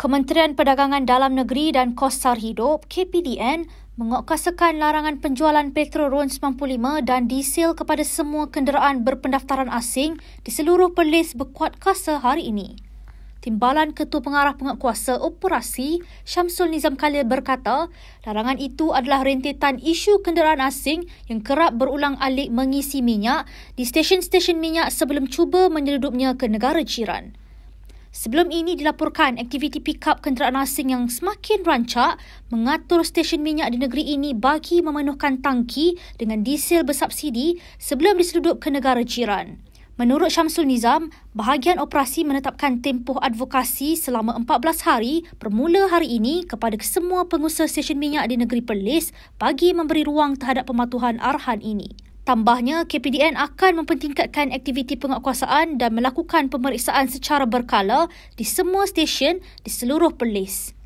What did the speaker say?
Kementerian Perdagangan Dalam Negeri dan Kos Sar Hidup, KPDN, mengokasakan larangan penjualan petrol RON 95 dan diesel kepada semua kenderaan berpendaftaran asing di seluruh perlis berkuat kasa hari ini. Timbalan Ketua Pengarah Penguatkuasa Operasi Syamsul Nizam Khalil berkata, larangan itu adalah rentetan isu kenderaan asing yang kerap berulang alik mengisi minyak di stesen-stesen minyak sebelum cuba menyeludupnya ke negara jiran. Sebelum ini dilaporkan aktiviti pick-up kenderaan asing yang semakin rancak mengatur stesen minyak di negeri ini bagi memenuhkan tangki dengan diesel bersubsidi sebelum diseludup ke negara jiran. Menurut Syamsul Nizam, bahagian operasi menetapkan tempoh advokasi selama 14 hari bermula hari ini kepada semua pengusaha stesen minyak di negeri Perlis bagi memberi ruang terhadap pematuhan arahan ini. Tambahnya, KPDN akan mempentingkatkan aktiviti penguatkuasaan dan melakukan pemeriksaan secara berkala di semua stesen di seluruh Perlis.